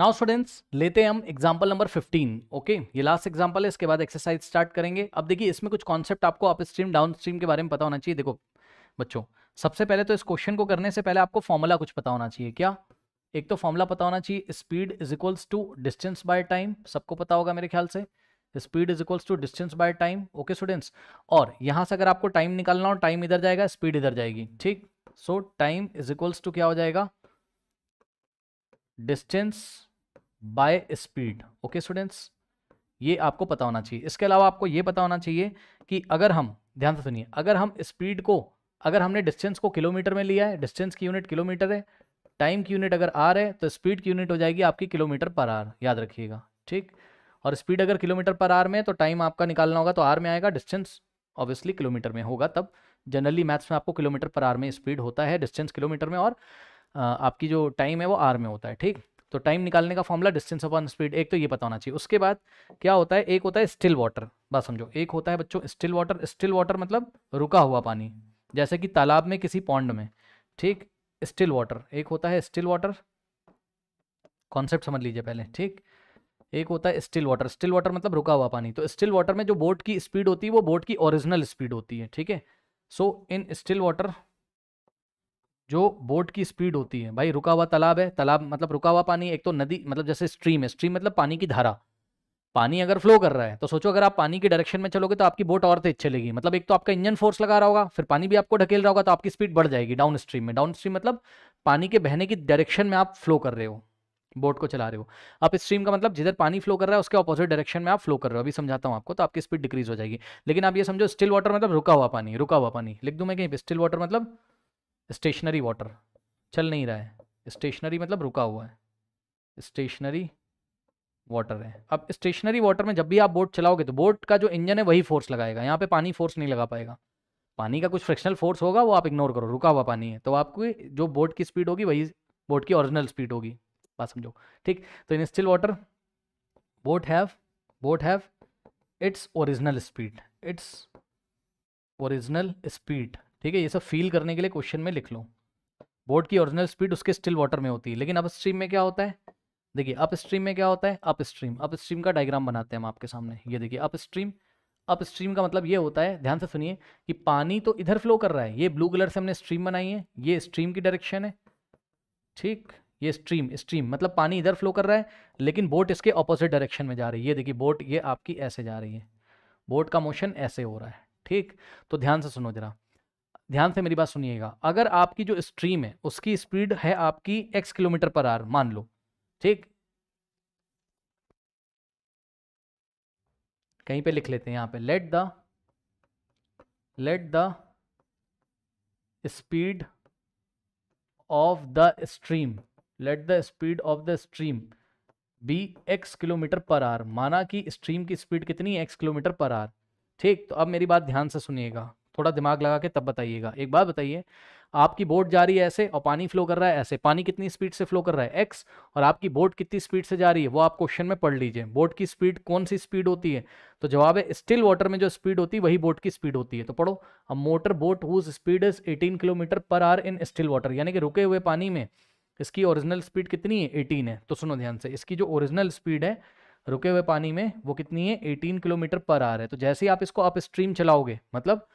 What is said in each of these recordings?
Now students लेते हैं हम एग्जाम्पल नंबर 15 ओके okay? ये लास्ट एग्जाम्पल है इसके बाद एक्सरसाइज स्टार्ट करेंगे अब देखिए इसमें कुछ कॉन्सेप्ट आपको अप स्ट्रीम डाउन स्ट्रीम के बारे में पता होना चाहिए देखो बच्चों सबसे पहले तो इस क्वेश्चन को करने से पहले आपको फॉर्मूला कुछ पता होना चाहिए क्या एक तो फॉर्मूला पता होना चाहिए speed is equals to distance by time सबको पता होगा मेरे ख्याल से speed is equals to distance by time okay students और यहाँ से अगर आपको टाइम निकालना हो टाइम इधर जाएगा स्पीड इधर जाएगी ठीक so time is equals to क्या हो जाएगा distance by speed okay students ये आपको पता होना चाहिए इसके अलावा आपको ये पता होना चाहिए कि अगर हम ध्यान से सुनिए अगर हम स्पीड को अगर हमने डिस्टेंस को किलोमीटर में लिया है डिस्टेंस की यूनिट किलोमीटर है टाइम की यूनिट अगर आर है तो स्पीड की यूनिट हो जाएगी आपकी किलोमीटर पर आर याद रखिएगा ठीक और स्पीड अगर किलोमीटर पर आर में है तो टाइम आपका निकालना होगा तो आर में आएगा डिस्टेंस ऑब्वियसली किलोमीटर में होगा तब जनरली मैथ्स में आपको किलोमीटर पर आर में स्पीड होता है डिस्टेंस किलोमीटर में और आपकी जो टाइम है वो आर में होता है ठीक तो टाइम निकालने का फॉर्मूला डिस्टेंस अपॉन स्पीड एक तो ये पता होना चाहिए उसके बाद क्या होता है एक होता है स्टिल वाटर बात समझो एक होता है बच्चों स्टिल वाटर स्टिल वाटर मतलब रुका हुआ पानी जैसे कि तालाब में किसी पौंड में ठीक स्टिल वाटर एक होता है स्टिल वाटर कॉन्सेप्ट समझ लीजिए पहले ठीक एक होता है स्टिल वाटर स्टिल वाटर मतलब रुका हुआ पानी तो स्टिल वाटर में जो बोट की स्पीड होती है वो बोट की ओरिजिनल स्पीड होती है ठीक है सो इन स्टिल वाटर जो बोट की स्पीड होती है भाई रुका हुआ तालाब है तालाब मतलब रुका हुआ पानी एक तो नदी मतलब जैसे स्ट्रीम है स्ट्रीम मतलब पानी की धारा पानी अगर फ्लो कर रहा है तो सोचो अगर आप पानी की डायरेक्शन में चलोगे तो आपकी बोट और तेज चलेगी मतलब एक तो आपका इंजन फोर्स लगा रहा होगा फिर पानी भी आपको ढकेल रहा होगा तो आपकी स्पीड बढ़ जाएगी डाउन स्ट्रीम में डाउन स्ट्रीम मतलब पानी के बहने की डायरेक्शन में आप फ्लो कर रहे हो बोट को चला रहे हो आप स्ट्रीम का मतलब जिधर पानी फ्लो कर रहा है उसके अपोजिट डायरेक्शन में आप फ्लो कर रहे हो अभी समझाता हूँ आपको तो आपकी स्पीड डिक्रीज हो जाएगी लेकिन आप ये समझो स्टिल वाटर मतलब रुका हुआ पानी रुका हुआ पानी लिख दूँ मैं कहीं पर स्टिल वाटर मतलब स्टेशनरी वाटर चल नहीं रहा है स्टेशनरी मतलब रुका हुआ है स्टेशनरी वाटर है अब स्टेशनरी वाटर में जब भी आप बोट चलाओगे तो बोट का जो इंजन है वही फोर्स लगाएगा यहाँ पे पानी फोर्स नहीं लगा पाएगा पानी का कुछ फ्रिक्शनल फोर्स होगा वो आप इग्नोर करो रुका हुआ पानी है तो आपकी जो बोट की स्पीड होगी वही बोट की ओरिजिनल स्पीड होगी बात समझो ठीक तो in still water boat have boat have its original speed its original speed ठीक है ये सब फील करने के लिए क्वेश्चन में लिख लो बोट की ओरिजिनल स्पीड उसके स्टिल वाटर में होती है लेकिन अप स्ट्रीम में क्या होता है देखिए अप स्ट्रीम में क्या होता है अप स्ट्रीम अप स्ट्रीम का डायग्राम बनाते हैं हम आपके सामने ये देखिए अप स्ट्रीम अप स्ट्रीम का मतलब ये होता है ध्यान से सुनिए कि पानी तो इधर फ्लो कर रहा है ये ब्लू कलर से हमने स्ट्रीम बनाई है ये स्ट्रीम की डायरेक्शन है ठीक ये स्ट्रीम स्ट्रीम मतलब पानी इधर फ्लो कर रहा है लेकिन बोट इसके ऑपोजिट डायरेक्शन में जा रही है ये देखिए बोट ये आपकी ऐसे जा रही है बोट का मोशन ऐसे हो रहा है ठीक तो ध्यान से सुनो जरा ध्यान से मेरी बात सुनिएगा अगर आपकी जो स्ट्रीम है उसकी स्पीड है आपकी एक्स किलोमीटर पर आर मान लो ठीक कहीं पे लिख लेते हैं यहाँ पे let the let the speed of the stream let the speed of the stream be x kilometre per hour माना कि स्ट्रीम की स्पीड कितनी है एक्स किलोमीटर पर आर ठीक तो अब मेरी बात ध्यान से सुनिएगा थोड़ा दिमाग लगा के तब बताइएगा एक बात बताइए आपकी बोट जा रही है ऐसे और पानी फ्लो कर रहा है ऐसे पानी कितनी स्पीड से फ्लो कर रहा है एक्स और आपकी बोट कितनी स्पीड से जा रही है वो आप क्वेश्चन में पढ़ लीजिए बोट की स्पीड कौन सी स्पीड होती है तो जवाब है स्टिल वाटर में जो स्पीड होती है वही बोट की स्पीड होती है तो पढ़ो a motor boat whose speed is eighteen kilometre per hour in still water यानी कि रुके हुए पानी में इसकी ओरिजिनल स्पीड कितनी है एटीन है तो सुनो ध्यान से इसकी जो ओरिजिनल स्पीड है रुके हुए पानी में वो कितनी है एटीन किलोमीटर पर आर है तो जैसे ही आप इसको आप स्ट्रीम चलाओगे मतलब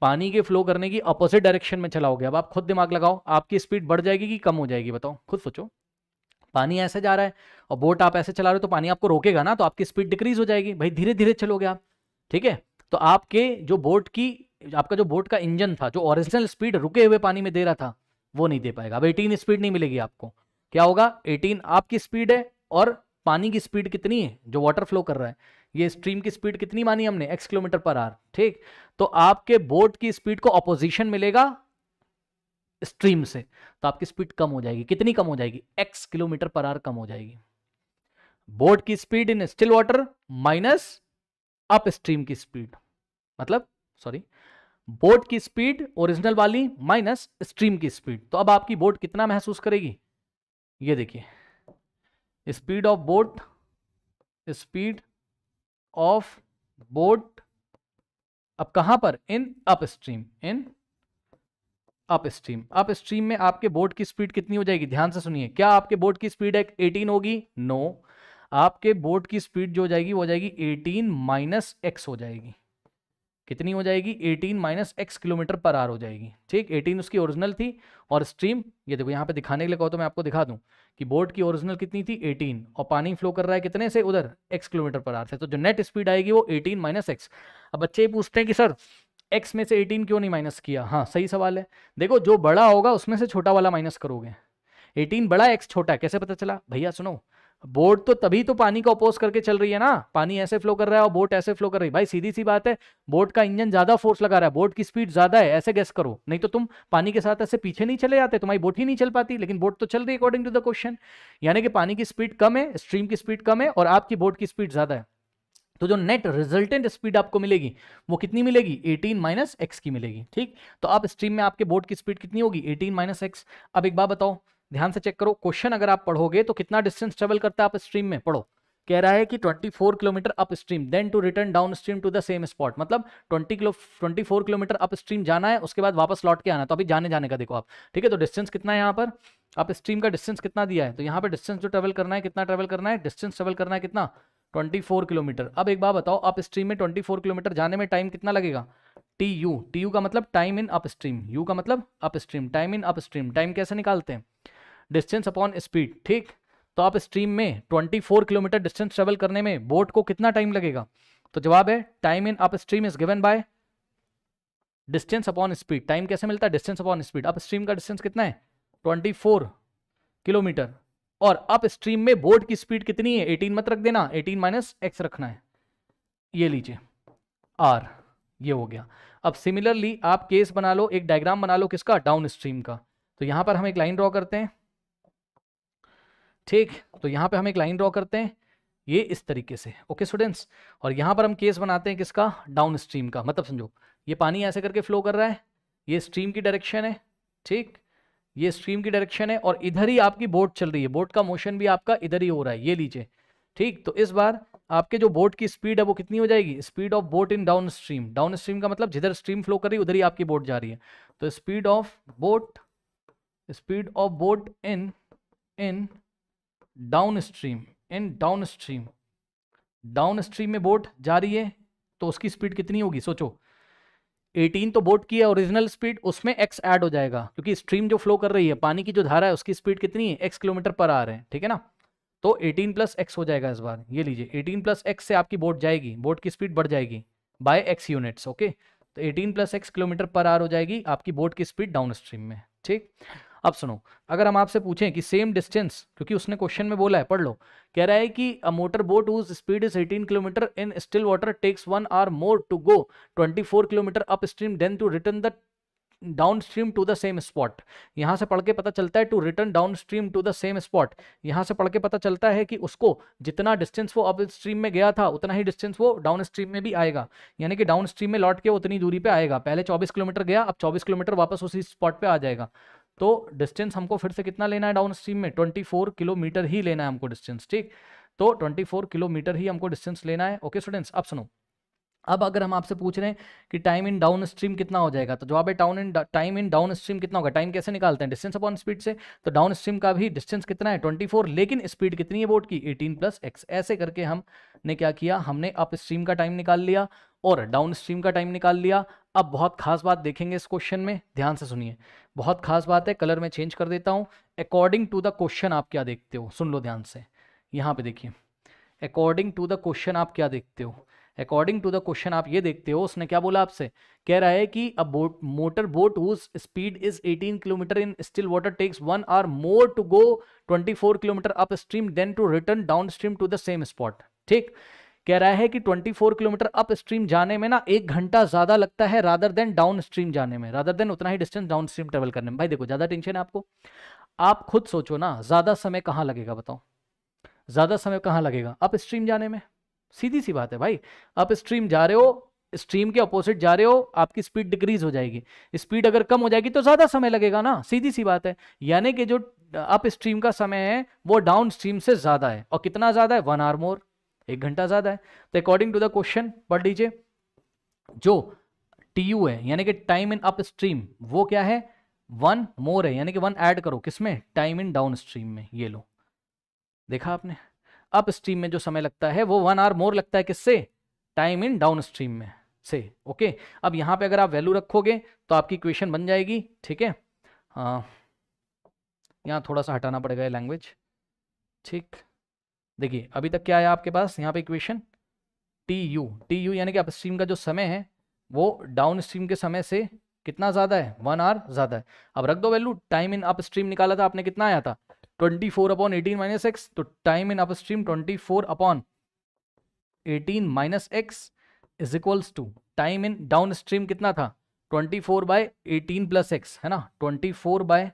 पानी के फ्लो करने की अपोजिट डायरेक्शन में चलाओगे अब आप खुद दिमाग लगाओ आपकी स्पीड बढ़ जाएगी कि कम हो जाएगी बताओ खुद सोचो पानी ऐसे जा रहा है और बोट आप ऐसे चला रहे हो तो पानी आपको रोकेगा ना तो आपकी स्पीड डिक्रीज हो जाएगी भाई धीरे धीरे चलोगे आप ठीक है तो आपके जो बोट की आपका जो बोट का इंजन था जो ओरिजिनल स्पीड रुके हुए पानी में दे रहा था वो नहीं दे पाएगा अब एटीन स्पीड नहीं मिलेगी आपको क्या होगा एटीन आपकी स्पीड है और पानी की स्पीड कितनी है जो वाटर फ्लो कर रहा है ये स्ट्रीम की स्पीड कितनी मानी हमने एक्स किलोमीटर पर आर ठीक तो आपके बोट की स्पीड को अपोजिशन मिलेगा स्ट्रीम से तो आपकी स्पीड कम हो जाएगी कितनी कम हो जाएगी एक्स किलोमीटर पर आर कम हो जाएगी बोट की speed in still water minus upstream की स्पीड मतलब सॉरी बोट की स्पीड ओरिजिनल वाली माइनस स्ट्रीम की स्पीड तो अब आपकी बोट कितना महसूस करेगी ये देखिए speed of boat speed of boat अब कहां पर in upstream in upstream upstream में आपके बोट की स्पीड कितनी हो जाएगी ध्यान से सुनिए क्या आपके बोट की स्पीड एक 18 होगी नो no. आपके बोट की स्पीड जो हो जाएगी वो हो जाएगी 18 माइनस एक्स हो जाएगी कितनी हो जाएगी 18 minus x kilometre per hour हो जाएगी ठीक 18 उसकी ओरिजिनल थी और स्ट्रीम ये देखो यहाँ पे दिखाने के लिए कहो तो मैं आपको दिखा दूँ कि बोट की ओरिजिनल कितनी थी 18 और पानी फ्लो कर रहा है कितने से उधर x किलोमीटर पर आर से तो जो नेट स्पीड आएगी वो 18 माइनस एक्स अब बच्चे ये पूछते हैं कि सर x में से 18 क्यों नहीं माइनस किया हाँ सही सवाल है देखो जो बड़ा होगा उसमें से छोटा वाला माइनस करोगे 18 बड़ा x छोटा कैसे पता चला भैया सुनो बोट तो तभी तो पानी का अपोज करके चल रही है ना पानी ऐसे फ्लो कर रहा है और बोट ऐसे फ्लो कर रही है भाई सीधी सी बात है बोट का इंजन ज्यादा फोर्स लगा रहा है बोट की स्पीड ज्यादा है ऐसे गेस करो नहीं तो तुम पानी के साथ ऐसे पीछे नहीं चले जाते तुम्हारी बोट ही नहीं चल पाती लेकिन बोट तो चल रही है अकॉर्डिंग टू द क्वेश्चन यानी कि पानी की स्पीड कम है स्ट्रीम की स्पीड कम है और आपकी बोट की स्पीड ज्यादा है तो जो नेट रिजल्टेंट स्पीड आपको मिलेगी वो कितनी मिलेगी 18 माइनस एक्स की मिलेगी ठीक तो आप स्ट्रीम में आपके बोट की स्पीड कितनी होगी 18 माइनस एक्स अब एक बार बताओ ध्यान से चेक करो क्वेश्चन अगर आप पढ़ोगे तो कितना डिस्टेंस ट्रेवल करता है आप स्ट्रीम में पढ़ो कह रहा है कि 24 kilometre upstream then to return downstream to the same spot मतलब 20 किलो 24 किलोमीटर अप स्ट्रीम जाना है उसके बाद वापस लौट के आना तो अभी जाने जाने का देखो आप ठीक है तो डिस्टेंस कितना है यहाँ पर आप स्ट्रीम का डिस्टेंस कितना दिया है तो यहाँ पर डिस्टेंस जो ट्रेवल करना है कितना ट्रेवल करना है डिस्टेंस ट्रेवल करना है कितना फोर किलोमीटर अब एक बार बताओ अप स्ट्रीम में फोर किलोमीटर जाने में टाइम कितना लगेगा टी यू टी यू का मतलब time in upstream U का मतलब upstream time in upstream time कैसे निकालते हैं डिस्टेंस अपॉन स्पीड ठीक तो आप स्ट्रीम में 24 किलोमीटर डिस्टेंस ट्रेवल करने में बोट को कितना टाइम लगेगा तो जवाब है time in upstream is given by distance upon speed time कैसे मिलता है distance upon speed upstream का डिस्टेंस कितना है 24 किलोमीटर और अप स्ट्रीम में बोट की स्पीड कितनी है 18 मत रख देना 18 माइनस एक्स रखना है ये लीजिए आर ये हो गया अब सिमिलरली आप केस बना लो एक डायग्राम बना लो किसका डाउन स्ट्रीम का तो यहां पर हम एक लाइन ड्रॉ करते हैं ठीक तो यहाँ पे हम एक लाइन ड्रॉ करते हैं ये इस तरीके से ओके स्टूडेंट्स और यहाँ पर हम केस बनाते हैं किसका डाउन स्ट्रीम का मतलब समझो ये पानी ऐसे करके फ्लो कर रहा है ये स्ट्रीम की डायरेक्शन है ठीक ये स्ट्रीम की डायरेक्शन है और इधर ही आपकी बोट चल रही है बोट का मोशन भी आपका इधर ही हो रहा है ये लीजिए ठीक तो इस बार आपके जो बोट की स्पीड है वो कितनी हो जाएगी speed of boat in downstream downstream का मतलब जिधर स्ट्रीम फ्लो कर रही है उधर ही आपकी बोट जा रही है तो speed of boat speed of boat in in downstream in downstream downstream में बोट जा रही है तो उसकी स्पीड कितनी होगी सोचो 18 तो बोट की है ओरिजिनल स्पीड उसमें x ऐड हो जाएगा क्योंकि स्ट्रीम जो फ्लो कर रही है पानी की जो धारा है उसकी स्पीड कितनी है x किलोमीटर पर आ रहे हैं ठीक है ना तो 18 प्लस एक्स हो जाएगा इस बार ये लीजिए 18 प्लस एक्स से आपकी बोट जाएगी बोट की स्पीड बढ़ जाएगी बाय एक्स यूनिट्स ओके तो 18 plus x kilometre per hour हो जाएगी आपकी बोट की स्पीड डाउन स्ट्रीम में ठीक अब सुनो अगर हम आपसे पूछें कि सेम डिस्टेंस क्योंकि उसने क्वेश्चन में बोला है पढ़ लो कह रहा है कि a motor boat whose speed is 18 kilometre in still water takes one hour more to go 24 kilometre upstream then to return the downstream to the same spot यहाँ से पढ़ के पता चलता है to return downstream to the same spot यहाँ से पढ़ के पता चलता है कि उसको जितना डिस्टेंस वो अप स्ट्रीम में गया था उतना ही डिस्टेंस वो डाउन स्ट्रीम में भी आएगा यानी कि डाउन स्ट्रीम में लौट के उतनी दूरी पे आएगा पहले 24 किलोमीटर गया अब 24 किलोमीटर वापस उसी स्पॉट पे आ जाएगा तो डिस्टेंस हमको फिर से कितना लेना है डाउन स्ट्रीम में 24 किलोमीटर ही लेना है हमको डिस्टेंस ठीक तो 24 किलोमीटर ही हमको डिस्टेंस लेना है ओके स्टूडेंट्स अब सुनो अब अगर हम आपसे पूछ रहे हैं कि टाइम इन डाउन स्ट्रीम कितना हो जाएगा तो जवाब है time in time in downstream कितना होगा टाइम कैसे निकालते हैं डिस्टेंस अपॉन स्पीड से तो डाउन स्ट्रीम का भी डिस्टेंस कितना है 24 लेकिन स्पीड कितनी है बोट की 18 प्लस एक्स ऐसे करके हमने क्या किया हमने अप स्ट्रीम का टाइम निकाल लिया और डाउन स्ट्रीम का टाइम निकाल लिया अब बहुत खास बात देखेंगे इस क्वेश्चन में ध्यान से सुनिए बहुत खास बात है कलर में चेंज कर देता हूं अकॉर्डिंग टू द क्वेश्चन आप क्या देखते हो सुन लो ध्यान से यहां पे देखिए अकॉर्डिंग टू द क्वेश्चन आप क्या देखते हो अकॉर्डिंग टू द क्वेश्चन आप ये देखते हो उसने क्या बोला आपसे कह रहा है कि a boat motor boat who speed is 18 kilometre in still water takes one hour more to go 24 kilometre upstream then to return downstream to the same spot ठीक कह रहा है कि 24 किलोमीटर अप स्ट्रीम जाने में ना एक घंटा ज्यादा लगता है राधर देन डाउन स्ट्रीम जाने में राधर देन उतना ही डिस्टेंस डाउन स्ट्रीम ट्रेवल करने में भाई देखो ज्यादा टेंशन है आपको आप खुद सोचो ना ज्यादा समय कहाँ लगेगा बताओ ज्यादा समय कहाँ लगेगा अप स्ट्रीम जाने में सीधी सी बात है भाई अप स्ट्रीम जा रहे हो स्ट्रीम के अपोजिट जा रहे हो आपकी स्पीड डिक्रीज हो जाएगी स्पीड अगर कम हो जाएगी तो ज्यादा समय लगेगा ना सीधी सी बात है यानी कि जो अप स्ट्रीम का समय है वो डाउन स्ट्रीम से ज्यादा है और कितना ज्यादा है वन आर मोर एक घंटा ज़्यादा है तो अकॉर्डिंग टू द क्वेश्चन पढ़ लीजिए जो टी यू है यानी कि टाइम इन अप स्ट्रीम वो क्या है वन मोर है यानी कि वन ऐड करो किसमें टाइम इन डाउन स्ट्रीम में ये लो देखा आपने अप स्ट्रीम में जो समय लगता है वो वन आर मोर लगता है किससे टाइम इन डाउन स्ट्रीम में से ओके अब यहां पे अगर आप वैल्यू रखोगे तो आपकी क्वेश्चन बन जाएगी ठीक है हाँ। यहाँ थोड़ा सा हटाना पड़ेगा लैंग्वेज ठीक देखिए अभी तक क्या आया आपके पास यहाँ पे equation T U T U यानी कि अपस्ट्रीम का जो समय है वो डाउन स्ट्रीम के समय से कितना ज़्यादा है वन आवर ज़्यादा है अब रख दो value time in upstream निकाला था आपने कितना आया था twenty four upon eighteen minus x तो time in upstream twenty four upon eighteen minus x is equals to time in downstream कितना था twenty four by eighteen plus x है ना twenty four by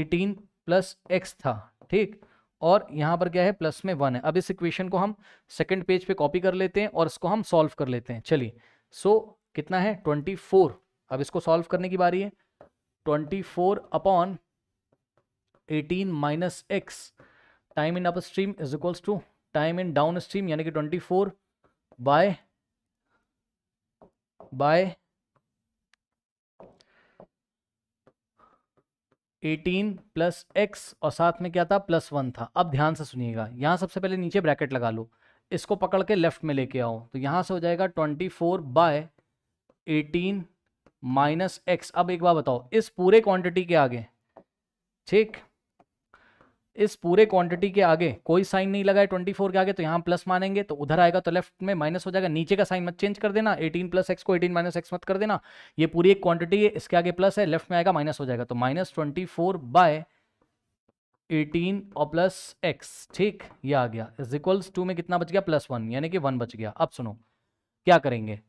eighteen plus x था ठीक और यहाँ पर क्या है प्लस में वन है अब इस इक्वेशन को हम सेकेंड पेज पे कॉपी कर लेते हैं और इसको हम सॉल्व कर लेते हैं चलिए सो so, कितना है ट्वेंटी फोर अब इसको सॉल्व करने की बारी है twenty four upon eighteen minus x time in upstream is equals to time in downstream यानी कि twenty four by by eighteen plus x और साथ में क्या था प्लस वन था अब ध्यान से सुनिएगा यहाँ सबसे पहले नीचे ब्रैकेट लगा लो इसको पकड़ के लेफ्ट में लेके आओ तो यहाँ से हो जाएगा twenty four by eighteen minus x अब एक बार बताओ इस पूरे क्वांटिटी के आगे ठीक इस पूरे क्वांटिटी के आगे कोई साइन नहीं लगा है ट्वेंटी फोर के आगे तो यहाँ प्लस मानेंगे तो उधर आएगा तो लेफ्ट में माइनस हो जाएगा नीचे का साइन मत चेंज कर देना 18 प्लस एक्स को 18 माइनस एक्स मत कर देना ये पूरी एक क्वांटिटी है इसके आगे प्लस है लेफ्ट में आएगा माइनस हो जाएगा तो minus twenty four by eighteen और प्लस एक्स ठीक ये आ गया इज इक्वल्स टू में कितना बच गया प्लस वन यानी कि वन बच गया अब सुनो क्या करेंगे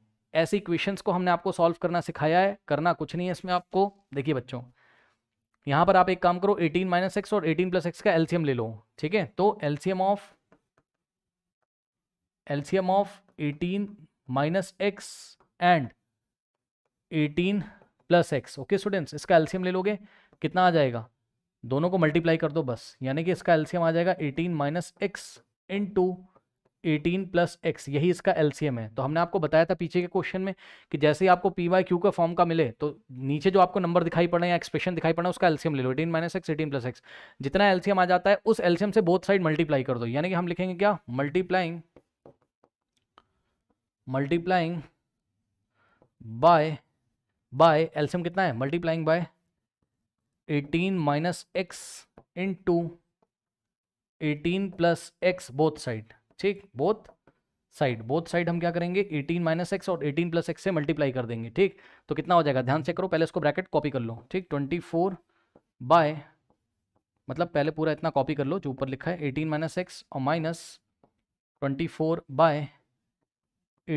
ऐसी क्वेश्चन को हमने आपको सॉल्व करना सिखाया है करना कुछ नहीं है इसमें आपको देखिए बच्चों यहां पर आप एक काम करो 18 माइनस एक्स और 18 प्लस एक्स का एलसीएम ले लो ठीक है तो LCM of LCM of 18 minus x and 18 plus x okay students इसका एलसीएम ले लोगे कितना आ जाएगा दोनों को मल्टीप्लाई कर दो बस यानी कि इसका एलसीएम आ जाएगा 18 minus x into eighteen plus x यही इसका एलसीएम है तो हमने आपको बताया था पीछे के क्वेश्चन में कि जैसे ही आपको पी वाई क्यू का फॉर्म का मिले तो नीचे जो आपको नंबर दिखाई पड़े या एक्सप्रेशन दिखाई पड़ा उसका एलसीएम ले लो eighteen minus x eighteen plus x जितना एलसीएम आ जाता है उस एलसीएम से बोथ साइड मल्टीप्लाई कर दो यानी कि हम लिखेंगे क्या multiplying multiplying by by LCM कितना है multiplying by eighteen minus x into eighteen plus x both side ठीक बोथ साइड बोथ साइड हम क्या करेंगे 18 माइनस एक्स और 18 प्लस एक्स से मल्टीप्लाई कर देंगे ठीक तो कितना हो जाएगा ध्यान से करो पहले इसको ब्रैकेट कॉपी कर लो ठीक 24 फोर बाय मतलब पहले पूरा इतना कॉपी कर लो जो ऊपर लिखा है 18 माइनस एक्स और minus twenty four by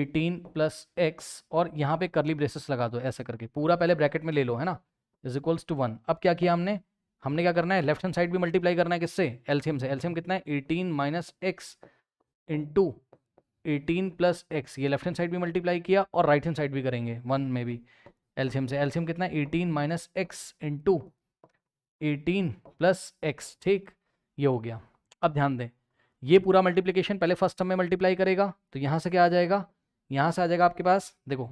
eighteen plus x और यहाँ पे करली ब्रेसेस लगा दो ऐसा करके पूरा पहले ब्रैकेट में ले लो है ना इज इक्वल्स टू वन अब क्या किया हमने हमने क्या करना है लेफ्ट हैंड साइड भी मल्टीप्लाई करना है किससे एलसीएम से एलसीएम कितना है eighteen minus x into eighteen plus x ये लेफ्ट हैंड साइड भी मल्टीप्लाई किया और राइट हैंड साइड भी करेंगे वन में भी एल्सियम से एल्सियम कितना eighteen minus x into eighteen plus x ठीक ये हो गया अब ध्यान दें ये पूरा मल्टीप्लिकेशन पहले फर्स्ट टर्म में मल्टीप्लाई करेगा तो यहाँ से क्या आ जाएगा यहाँ से आ जाएगा आपके पास देखो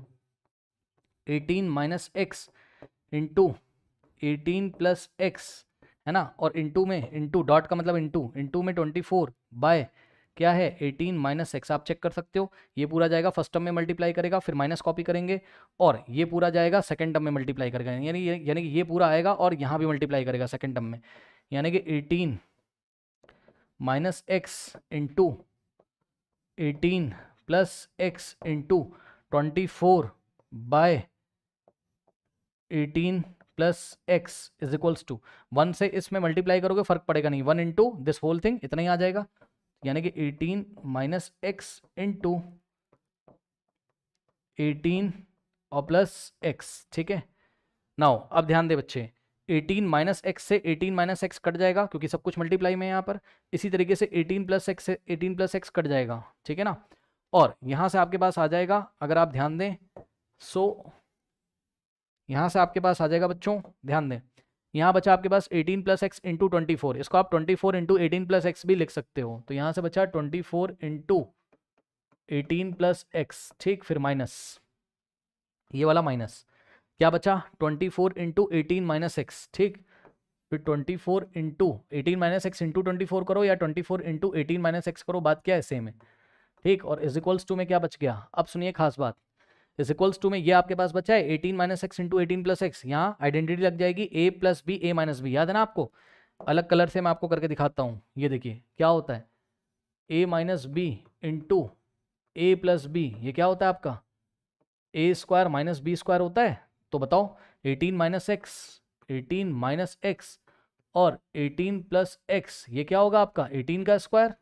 eighteen minus x into eighteen plus x है ना और इंटू में इंटू डॉट का मतलब इंटू इंटू में ट्वेंटी फोर बाय क्या है एटीन माइनस एक्स आप चेक कर सकते हो ये पूरा जाएगा फर्स्ट टर्म में मल्टीप्लाई करेगा फिर माइनस कॉपी करेंगे और ये पूरा जाएगा सेकंड टर्म में मल्टीप्लाई करेगा यानी यानी कि ये पूरा आएगा और यहाँ भी मल्टीप्लाई करेगा सेकेंड टर्म में यानी कि eighteen minus x into eighteen plus x into twenty four by eighteen plus x is equals to one से इसमें मल्टीप्लाई करोगे फर्क पड़ेगा नहीं one into this whole thing इतना ही आ जाएगा यानी कि 18 minus x into eighteen और प्लस एक्स ठीक है नाउ अब ध्यान दे बच्चे 18 माइनस एक्स से 18 माइनस एक्स कट जाएगा क्योंकि सब कुछ मल्टीप्लाई में यहाँ पर इसी तरीके से 18 प्लस एक्स से 18 प्लस एक्स कट जाएगा ठीक है ना और यहाँ से आपके पास आ जाएगा अगर आप ध्यान दें सो यहाँ से आपके पास आ जाएगा बच्चों ध्यान दें यहाँ बचा आपके पास 18 प्लस एक्स इंटू ट्वेंटी इसको आप 24 four into eighteen plus x भी लिख सकते हो तो यहाँ से बचा 24 four into eighteen plus x ठीक फिर माइनस ये वाला माइनस क्या बचा 24 four into eighteen minus x ठीक फिर 24 four into eighteen minus x into twenty four करो या 24 four into eighteen minus x करो बात क्या है सेम है ठीक और इज इक्वल्स टू में क्या बच गया अब सुनिए खास बात इज इक्वल्स टू में ये आपके पास बचा है eighteen minus x into eighteen plus x यहाँ आइडेंटिटी लग जाएगी A plus B A minus B याद है ना आपको अलग कलर से मैं आपको करके दिखाता हूँ ये देखिए क्या होता है A minus B into A plus B ये क्या होता है आपका A square minus B square होता है तो बताओ eighteen minus x eighteen minus x और एटीन प्लस एक्स ये क्या होगा आपका एटीन का स्क्वायर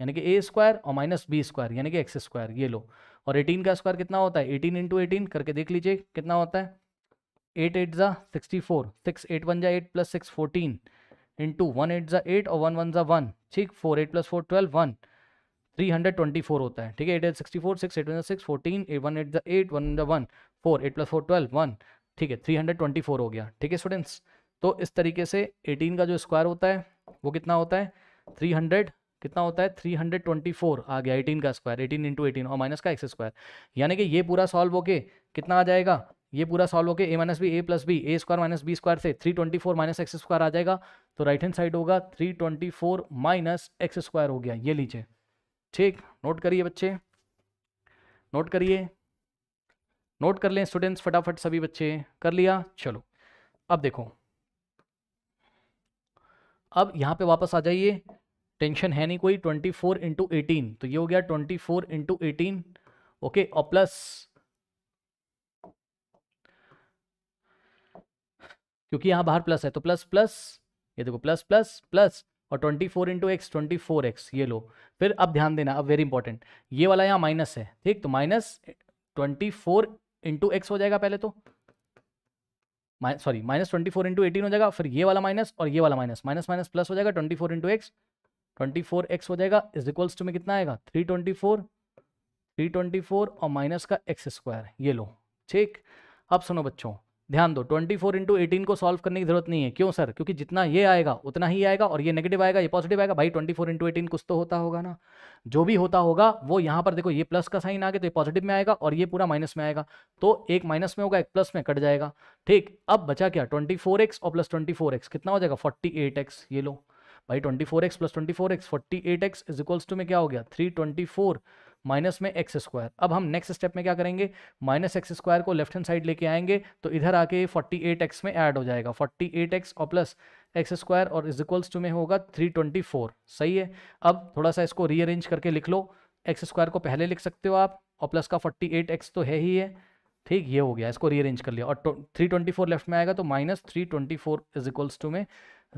यानी कि ए स्क्वायर और माइनस बी स्क्वायर यानी कि एक्स स्क्वायर ये लो और 18 का स्क्वायर कितना होता है एटीन इंटू एटीन करके देख लीजिए कितना होता है एट एट ज़ा sixty four six eight one ज़ा eight plus six fourteen into one eight ज़ा एट और वन वन ज़ा वन ठीक four eight plus four twelve one three hundred twenty four होता है ठीक है eight eight sixty four six eight one six fourteen eight one eight ज़ा eight one ज़ा one four eight plus four twelve one ठीक है three hundred twenty four हो गया ठीक है स्टूडेंट्स तो इस तरीके से एटीन का जो स्क्वायर होता है वो कितना होता है थ्री हंड्रेड कितना होता है 324 आ गया 18 का स्क्वायर 18 इंटू एटीन और माइनस का एक्स स्क्वायर यानी कि ये पूरा सॉल्व होके कितना आ जाएगा ये पूरा सॉल्व होके a minus b a plus B a square minus B square से 324 twenty four minus x square आ जाएगा तो राइट हैंड साइड होगा 324 twenty four minus x square हो गया ये लीजिए ठीक नोट करिए बच्चे नोट करिए नोट कर लें स्टूडेंट्स फटाफट सभी बच्चे कर लिया चलो अब देखो अब यहाँ पे वापस आ जाइए टेंशन है नहीं कोई ट्वेंटी फोर इंटू एटीन तो ये हो गया twenty four into eighteen okay और प्लस क्योंकि यहां बाहर प्लस है तो प्लस प्लस ये देखो प्लस प्लस प्लस और twenty four into x twenty four x ये लो फिर अब ध्यान देना अब वेरी इंपॉर्टेंट ये वाला यहां माइनस है ठीक तो minus twenty four into x हो जाएगा पहले तो sorry minus twenty four into eighteen हो जाएगा फिर ये वाला माइनस और ये वाला माइनस माइनस माइनस प्लस हो जाएगा twenty four into x twenty four x हो जाएगा इज इक्वल्स टू में कितना आएगा three twenty four three twenty four और माइनस का एक्स स्क्वायर ये लो ठीक अब सुनो बच्चों ध्यान दो 24 फोर इंटू एटीन को सॉल्व करने की जरूरत नहीं है क्यों सर क्योंकि जितना ये आएगा उतना ही आएगा और ये नेगेटिव आएगा ये पॉजिटिव आएगा भाई 24 फोर इंटू एटीन कुछ तो होता होगा ना जो भी होता होगा वो यहाँ पर देखो ये प्लस का साइन आ गया तो ये पॉजिटिव में आएगा और ये पूरा माइनस में आएगा तो एक माइनस में होगा एक प्लस में कट जाएगा ठीक अब बचा क्या ट्वेंटी और प्लस ट्वेंटी कितना हो जाएगा फोर्टी ये लो भाई twenty four x plus twenty four x forty eight x is equals to में क्या हो गया थ्री ट्वेंटी फोर माइनस में एक्स स्क्वायर अब हम नेक्स्ट स्टेप में क्या करेंगे माइनस एक्स स्क्वायर को लेफ्ट हैंड साइड लेके आएंगे तो इधर आके फोर्टी एट एक्स में ऐड हो जाएगा फोर्टी एट एक्स और प्लस एक्स स्क्वायर और इज इक्वल्स टू में होगा थ्री ट्वेंटी फोर सही है अब थोड़ा सा इसको रीअरेंज करके लिख लो एक्स स्क्वायर को पहले लिख सकते हो आप और प्लस का फोर्टी एट एक्स तो है ही है ठीक ये हो गया इसको रीअरेंज कर लिया और थ्री ट्वेंटी फोर लेफ्ट में आएगा तो minus three twenty four is equals to में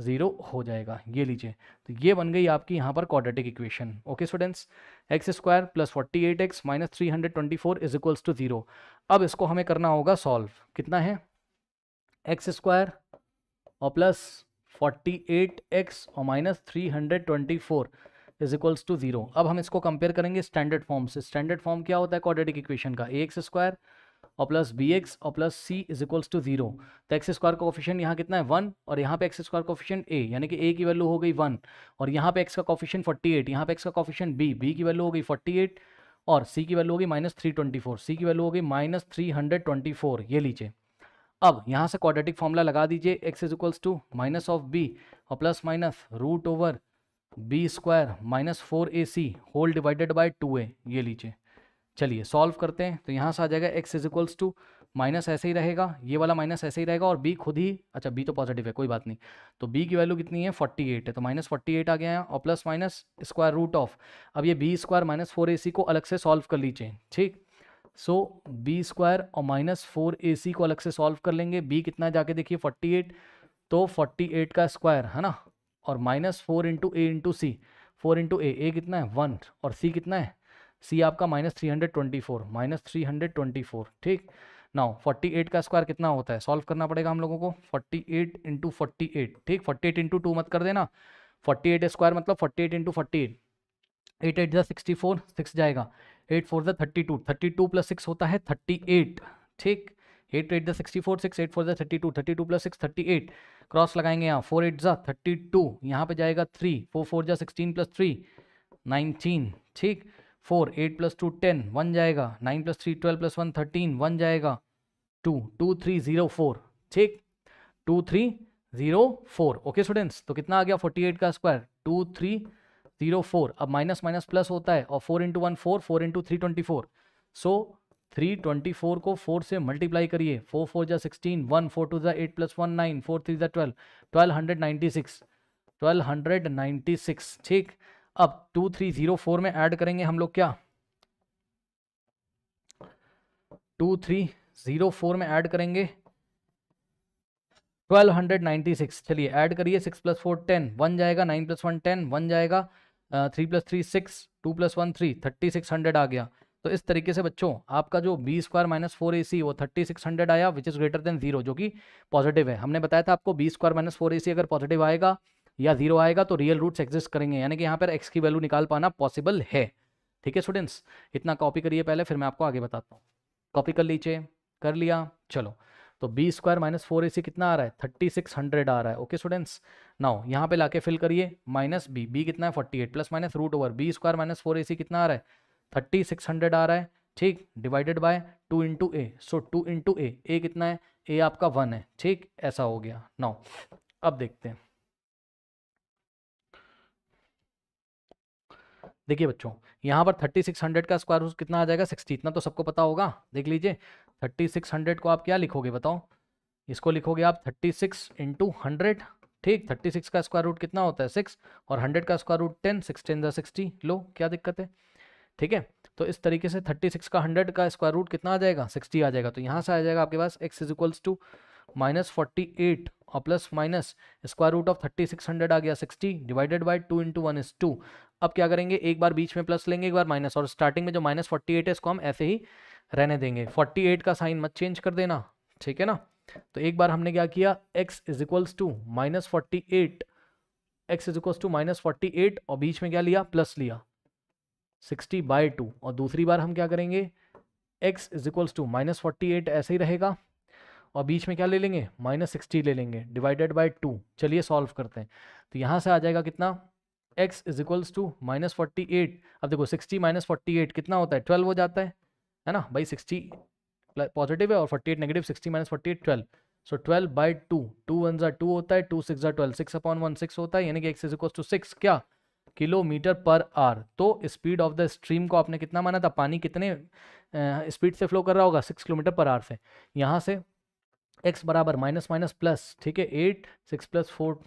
ज़ीरो हो जाएगा ये लीजिए तो ये बन गई आपकी यहाँ पर quadratic equation okay students x square plus forty eight x minus three hundred twenty four is equals to zero अब इसको हमें करना होगा सॉल्व कितना है एक्स स्क्वायर और प्लस फोर्टी एट एक्स और minus three hundred twenty four is equals to zero अब हम इसको कंपेयर करेंगे स्टैंडर्ड फॉर्म से स्टैंडर्ड फॉर्म क्या होता है क्वाड्रेटिक इक्वेशन का ए एक्स स्क्वायर और प्लस बी एक्स और plus c is equals to zero तो एक्स स्क्वायर का कॉफिशियंट यहाँ कितना है वन और यहाँ पे एक्स स्क्वायर कॉफिशियंट ए यानी कि ए की वैल्यू हो गई वन और यहाँ पे एक्स का कॉफिशियंट फोर्टी एट यहाँ पे एक्स का कॉफिशियंट बी बी की वैल्यू हो गई फोर्टी एट और सी की वैल्यू होगी माइनस थ्री ट्वेंटी फोर सी की वैल्यू हो गई minus three hundred twenty four ये लीजिए अब यहाँ से क्वाड्रेटिक फॉर्मूला लगा दीजिए x is equals to minus of B और plus minus root over b square minus four a C whole divided by to ए ये लीजिए चलिए सॉल्व करते हैं तो यहाँ से आ जाएगा x is equals to minus ऐसे ही रहेगा ये वाला माइनस ऐसे ही रहेगा और बी खुद ही अच्छा बी तो पॉजिटिव है कोई बात नहीं तो बी की वैल्यू कितनी है एट है तो माइनस फोर्टी आ गया है और plus minus square root of अब ये बी स्क्वायर माइनस फोर को अलग से सॉल्व कर लीजिए ठीक सो बी स्क्वायर और माइनस फोर ए सी को अलग से सॉल्व कर लेंगे बी कितना जाके देखिए फोर्टी एट तो फोर्टी एट का स्क्वायर है ना और minus four into a into c four into a a कितना है वन और सी कितना है सी आपका minus three hundred twenty four minus three hundred twenty four ठीक नाउ फोर्टी एट का स्क्वायर कितना होता है सॉल्व करना पड़ेगा हम लोगों को forty eight into forty eight ठीक फोर्टी एट इंटू टू मत कर देना फोर्टी एट स्क्वायर मतलब forty eight into forty eight eight eight ज़ा सिक्सटी फोर सिक्स जाएगा एट फोर द thirty two thirty two plus six होता है थर्टी एट ठीक एट एट ज़ा sixty four six eight four द thirty two thirty two plus six thirty eight cross लगाएंगे यहाँ फोर एट ज़ा थर्टी टू यहाँ पर जाएगा थ्री फोर फोर ज़ा सिक्सटीन प्लस थ्री नाइनटीन ठीक four eight plus two ten one जाएगा nine plus three twelve plus one thirteen one जाएगा two two three zero four ठीक two three zero four okay students तो कितना आ गया forty eight का square two three zero four अब minus minus plus होता है और four into one four four into three twenty four so three twenty four को फोर से मल्टीप्लाई करिए फोर फोर जै सिक्सटीन वन फोर टू जै eight plus one nine four three जै twelve twelve hundred ninety six twelve hundred ninety six ठीक अब two three zero four में add करेंगे हम लोग क्या टू थ्री जीरो फोर में ऐड करेंगे ट्वेल्व हंड्रेड सिक्स चलिए ऐड करिए six plus four ten one जाएगा nine plus one ten one जाएगा three plus three six two plus one three thirty six hundred आ गया तो इस तरीके से बच्चों आपका जो b square minus four a c वो थर्टी सिक्स हंड्रेड आया which is greater than zero जो कि पॉजिटिव है हमने बताया था आपको b square minus four a c अगर पॉजिटिव आएगा या जीरो आएगा तो रियल रूट्स एग्जिस्ट करेंगे यानी कि यहाँ पर एक्स की वैल्यू निकाल पाना पॉसिबल है ठीक है स्टूडेंट्स इतना कॉपी करिए पहले फिर मैं आपको आगे बताता हूँ कॉपी कर लीजिए कर लिया चलो तो b square minus four a c कितना आ रहा है थर्टी सिक्स हंड्रेड आ रहा है ओके स्टूडेंट्स नाउ यहाँ पे लाके फिल करिए माइनस बी बी कितना है forty eight plus minus root over b square minus four a c कितना आ रहा है थर्टी सिक्स हंड्रेड आ रहा है ठीक divided by two into a so two into a a कितना है ए आपका वन है ठीक ऐसा हो गया नाउ अब देखते हैं देखिए बच्चों यहाँ पर थर्टी सिक्स हंड्रेड का स्क्वायर रूट कितना आ जाएगा सिक्सटी इतना तो सबको पता होगा देख लीजिए थर्टी सिक्स हंड्रेड को आप क्या लिखोगे बताओ इसको लिखोगे आप थर्टी सिक्स इंटू हंड्रेड ठीक थर्टी सिक्स का स्क्वायर रूट कितना होता है सिक्स और हंड्रेड का square root ten six ten sixty लो क्या दिक्कत है ठीक है तो इस तरीके से थर्टी सिक्स का हंड्रेड का स्क्वायर रूट कितना आ जाएगा सिक्सटी आ जाएगा तो यहाँ से आ जाएगा आपके पास x is equals to minus forty eight और plus minus square root of thirty six hundred आ गया sixty divided by two into one is two अब क्या करेंगे एक बार बीच में प्लस लेंगे एक बार माइनस और स्टार्टिंग में जो माइनस फोर्टी एट है इसको हम ऐसे ही रहने देंगे फोर्टी एट का साइन मत चेंज कर देना ठीक है ना तो एक बार हमने क्या किया x is equals to minus forty eight x is equals to minus forty eight और बीच में क्या लिया प्लस लिया सिक्सटी बाय टू और दूसरी बार हम क्या करेंगे x is equals to minus forty eight ऐसे ही रहेगा और बीच में क्या ले लेंगे माइनस सिक्सटी ले लेंगे डिवाइडेड बाई टू चलिए सॉल्व करते हैं तो यहाँ से आ जाएगा कितना x is equals to minus forty eight अब देखो सिक्सटी माइनस फोर्टी एट कितना होता है ट्वेल्व हो जाता है है ना भाई सिक्सटी पॉजिटिव है और forty eight negative sixty minus forty eight twelve so twelve by two two one ज़ा टू होता है टू सिक्स ज़ा twelve six upon one six होता है यानी कि x is equals to six क्या किलोमीटर पर आर तो स्पीड ऑफ द स्ट्रीम को आपने कितना माना था पानी कितने स्पीड से फ्लो कर रहा होगा सिक्स किलोमीटर पर आर से यहाँ से एक्स बराबर माइनस माइनस प्लस ठीक है eight six plus four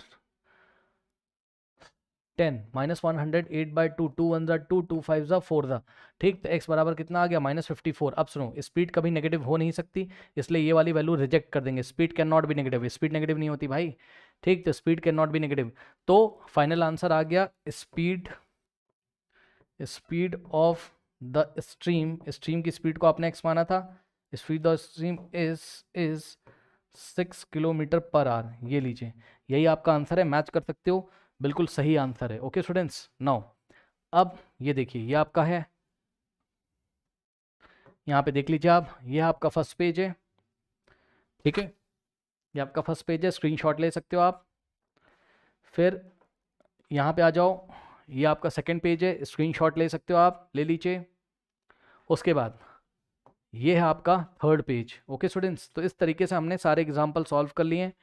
ten minus one hundred eight by two two one ज़ा टू टू फाइव ज़ा फोर ज़ा ठीक तो एक्स बराबर कितना आ गया माइनस फिफ्टी फोर अब सुनो स्पीड कभी नेगेटिव हो नहीं सकती इसलिए ये वाली वैल्यू रिजेक्ट कर देंगे speed can not be negative speed negative नहीं होती भाई ठीक तो speed can not be negative तो फाइनल आंसर आ गया speed speed of the stream stream की स्पीड को आपने एक्स माना था speed of stream is is six kilometre per hour ये लीजिए यही आपका आंसर है मैच कर सकते हो बिल्कुल सही आंसर है ओके स्टूडेंट्स नाउ अब ये देखिए ये आपका है यहाँ पे देख लीजिए आप ये आपका फर्स्ट पेज है ठीक है ये आपका फर्स्ट पेज है स्क्रीनशॉट ले सकते हो आप फिर यहाँ पे आ जाओ ये आपका सेकंड पेज है स्क्रीनशॉट ले सकते हो आप ले लीजिए उसके बाद ये है आपका थर्ड पेज ओके स्टूडेंट्स तो इस तरीके से हमने सारे एग्जाम्पल सॉल्व कर लिए हैं